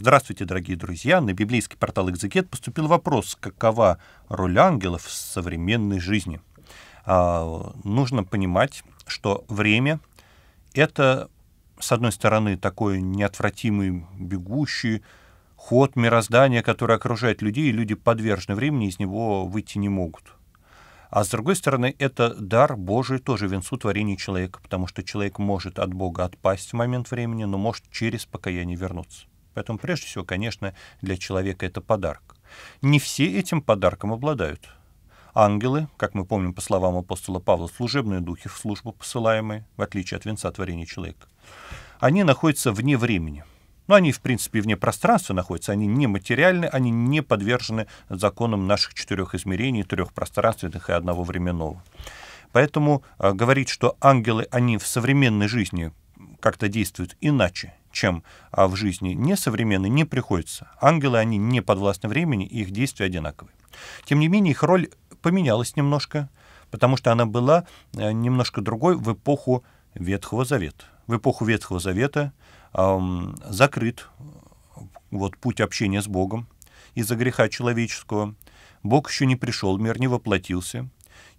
Здравствуйте, дорогие друзья! На библейский портал Экзекет поступил вопрос, какова роль ангелов в современной жизни. А, нужно понимать, что время — это, с одной стороны, такой неотвратимый, бегущий ход мироздания, который окружает людей, и люди подвержены времени, из него выйти не могут — а с другой стороны, это дар Божий тоже венцу творения человека, потому что человек может от Бога отпасть в момент времени, но может через покаяние вернуться. Поэтому, прежде всего, конечно, для человека это подарок. Не все этим подарком обладают. Ангелы, как мы помним по словам апостола Павла, служебные духи в службу посылаемые, в отличие от венца творения человека, они находятся вне времени. Но ну, они, в принципе, вне пространства находятся, они не материальны, они не подвержены законам наших четырех измерений, трех пространственных и одного временного. Поэтому а, говорить, что ангелы, они в современной жизни как-то действуют иначе, чем а, в жизни несовременной, не приходится. Ангелы, они не подвластны времени, и их действия одинаковые. Тем не менее, их роль поменялась немножко, потому что она была э, немножко другой в эпоху Ветхого Завета. В эпоху Ветхого Завета эм, закрыт вот, путь общения с Богом из-за греха человеческого. Бог еще не пришел, мир не воплотился.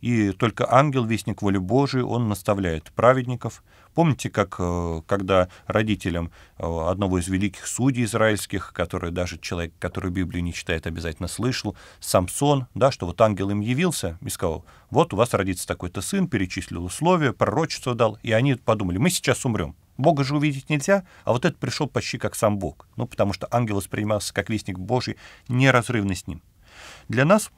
И только ангел, вестник воли Божией, он наставляет праведников. Помните, как э, когда родителям э, одного из великих судей израильских, который даже человек, который Библию не читает, обязательно слышал, Самсон, да, что вот ангел им явился и сказал, вот у вас родится такой-то сын, перечислил условия, пророчество дал, и они подумали, мы сейчас умрем. Бога же увидеть нельзя, а вот этот пришел почти как сам Бог. Ну, потому что ангел воспринимался как вестник Божий, неразрывный с ним. Для нас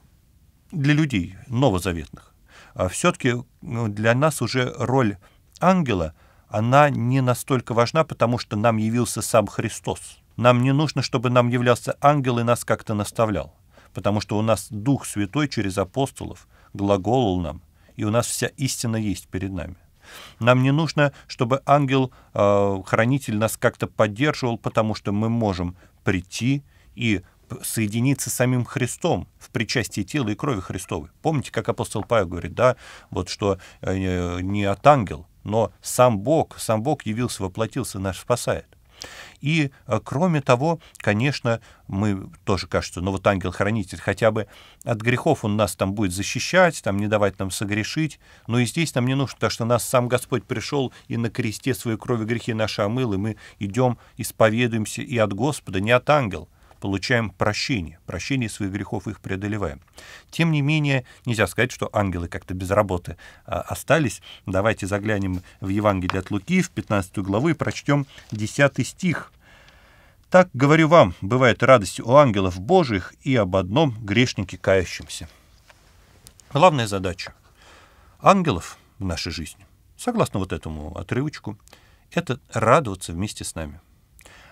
для людей новозаветных. А Все-таки ну, для нас уже роль ангела, она не настолько важна, потому что нам явился сам Христос. Нам не нужно, чтобы нам являлся ангел и нас как-то наставлял, потому что у нас Дух Святой через апостолов глаголол нам, и у нас вся истина есть перед нами. Нам не нужно, чтобы ангел-хранитель а, нас как-то поддерживал, потому что мы можем прийти и соединиться с самим Христом в причастии тела и крови Христовой. Помните, как апостол Павел говорит, да, вот что э, не от ангел, но сам Бог, сам Бог явился, воплотился, нас спасает. И, э, кроме того, конечно, мы тоже кажется, ну вот ангел-хранитель хотя бы от грехов он нас там будет защищать, там не давать нам согрешить, но и здесь нам не нужно, потому что нас сам Господь пришел и на кресте своей крови грехи наши омыл, и мы идем, исповедуемся и от Господа, не от ангела получаем прощение, прощение своих грехов их преодолеваем. Тем не менее, нельзя сказать, что ангелы как-то без работы а, остались. Давайте заглянем в Евангелие от Луки, в 15 главу, и прочтем 10 стих. «Так, говорю вам, бывает радость у ангелов Божьих и об одном грешнике кающемся». Главная задача ангелов в нашей жизни, согласно вот этому отрывочку, это радоваться вместе с нами –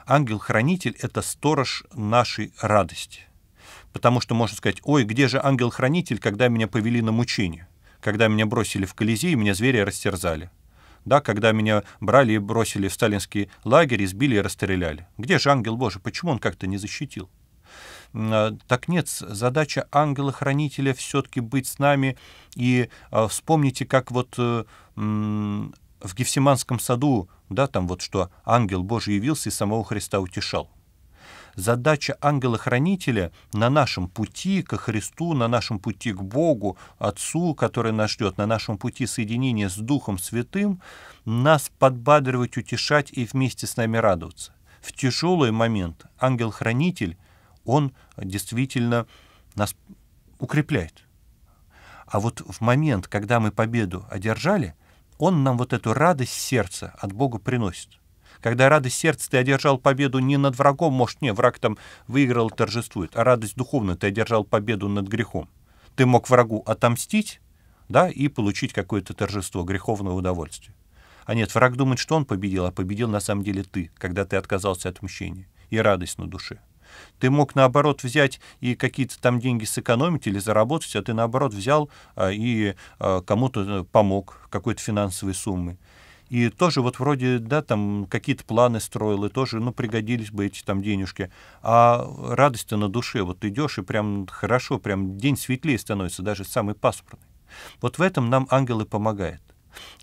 ангел-хранитель – это сторож нашей радости. Потому что можно сказать, ой, где же ангел-хранитель, когда меня повели на мучение, когда меня бросили в Колизей, меня звери растерзали да, когда меня брали и бросили в сталинский лагерь, избили и расстреляли. Где же ангел Божий? Почему он как-то не защитил? Э, так нет, задача ангела-хранителя все-таки быть с нами. И э, вспомните, как вот э, в Гефсиманском саду, да, там вот что ангел Божий явился и самого Христа утешал. Задача ангела-хранителя на нашем пути ко Христу, на нашем пути к Богу, Отцу, который нас ждет, на нашем пути соединения с Духом Святым, нас подбадривать, утешать и вместе с нами радоваться. В тяжелый момент ангел-хранитель, он действительно нас укрепляет. А вот в момент, когда мы победу одержали – он нам вот эту радость сердца от Бога приносит. Когда радость сердца ты одержал победу не над врагом, может, не, враг там выиграл, торжествует, а радость духовная, ты одержал победу над грехом. Ты мог врагу отомстить, да, и получить какое-то торжество, греховное удовольствие. А нет, враг думает, что он победил, а победил на самом деле ты, когда ты отказался от мщения, и радость на душе. Ты мог, наоборот, взять и какие-то там деньги сэкономить или заработать, а ты, наоборот, взял а, и а, кому-то э, помог какой-то финансовой суммы. И тоже вот вроде, да, там какие-то планы строил, и тоже, ну, пригодились бы эти там денежки. А радость-то на душе, вот идешь, и прям хорошо, прям день светлее становится, даже самый пасмурный. Вот в этом нам ангелы помогают.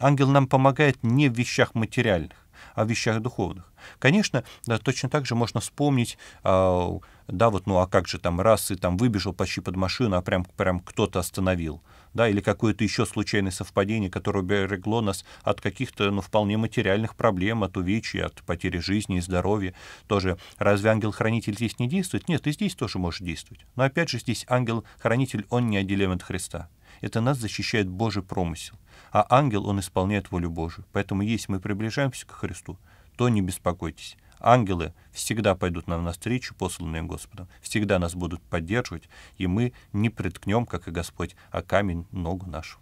Ангел нам помогает не в вещах материальных о вещах духовных. Конечно, да, точно так же можно вспомнить а, да, вот, ну а как же там, раз и там выбежал почти под машину, а прям, прям кто-то остановил, да, или какое-то еще случайное совпадение, которое берегло нас от каких-то, ну, вполне материальных проблем, от увечий, от потери жизни и здоровья, тоже, разве ангел-хранитель здесь не действует? Нет, и здесь тоже может действовать, но опять же здесь ангел-хранитель, он не отделен от Христа, это нас защищает Божий промысел, а ангел, он исполняет волю Божию, поэтому если мы приближаемся к Христу, то не беспокойтесь, Ангелы всегда пойдут нам навстречу, посланные Господом, всегда нас будут поддерживать, и мы не приткнем, как и Господь, а камень ногу нашу.